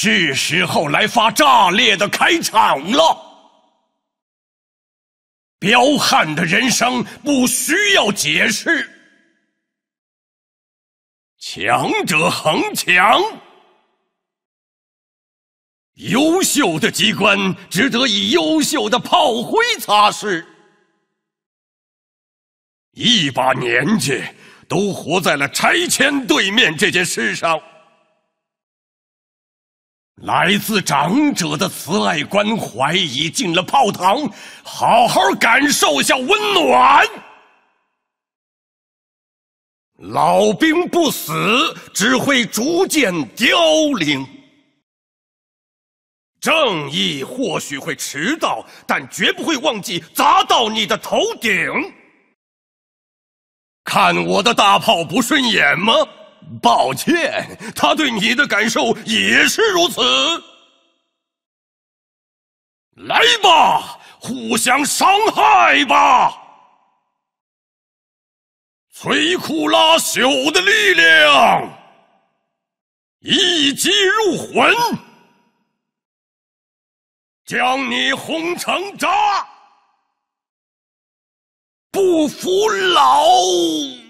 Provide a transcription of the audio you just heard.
是时候来发炸裂的开场了！彪悍的人生不需要解释，强者恒强。优秀的机关值得以优秀的炮灰擦拭。一把年纪都活在了拆迁对面这件事上。来自长者的慈爱关怀已进了炮膛，好好感受下温暖。老兵不死，只会逐渐凋零。正义或许会迟到，但绝不会忘记砸到你的头顶。看我的大炮不顺眼吗？抱歉，他对你的感受也是如此。来吧，互相伤害吧，摧枯拉朽的力量，一击入魂，将你轰成渣，不服老。